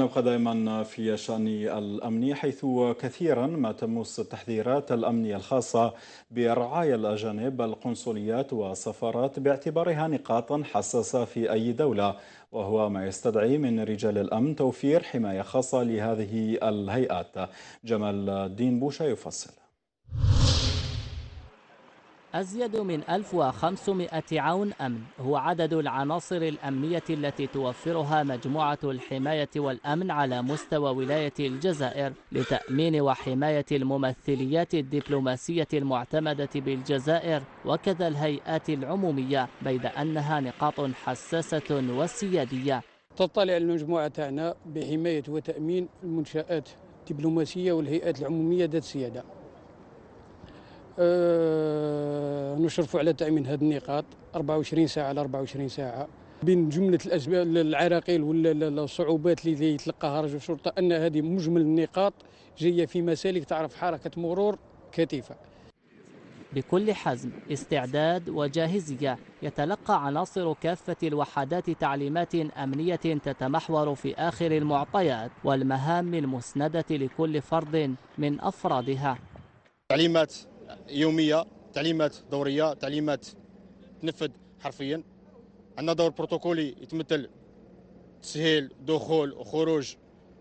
نبقى دائما في شأن الأمني حيث كثيرا ما تمس التحذيرات الأمنية الخاصة برعايا الأجانب القنصليات والسفارات باعتبارها نقاطا حساسة في أي دولة وهو ما يستدعي من رجال الأمن توفير حماية خاصة لهذه الهيئات جمال الدين بوشا يفصل أزيد من 1500 عون أمن هو عدد العناصر الأمنية التي توفرها مجموعة الحماية والأمن على مستوى ولاية الجزائر لتأمين وحماية الممثليات الدبلوماسية المعتمدة بالجزائر وكذا الهيئات العمومية بيد أنها نقاط حساسة وسيادية تطلع المجموعة تاعنا بحماية وتأمين المنشآت الدبلوماسية والهيئات العمومية ذات سيادة أه نشرفوا على تامين هذه النقاط 24 ساعه على 24 ساعه بين جمله الاسباب العراقيل ولا الصعوبات اللي يتلقاها رجل الشرطه ان هذه مجمل النقاط جايه في مسالك تعرف حركه مرور كثيفه بكل حزم استعداد وجاهزية يتلقى عناصر كافة الوحدات تعليمات أمنية تتمحور في آخر المعطيات والمهام المسندة لكل فرد من أفرادها تعليمات يوميه تعليمات دوريه تعليمات تنفذ حرفيا عندنا دور بروتوكولي يتمثل تسهيل دخول وخروج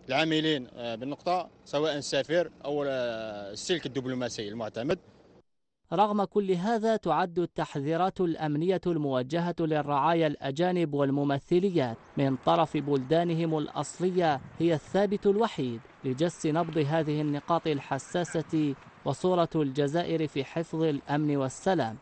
العاملين آه، بالنقطه سواء السفير او السلك آه، الدبلوماسي المعتمد رغم كل هذا تعد التحذيرات الأمنية الموجهة للرعايا الأجانب والممثليات من طرف بلدانهم الأصلية هي الثابت الوحيد لجس نبض هذه النقاط الحساسة وصورة الجزائر في حفظ الأمن والسلام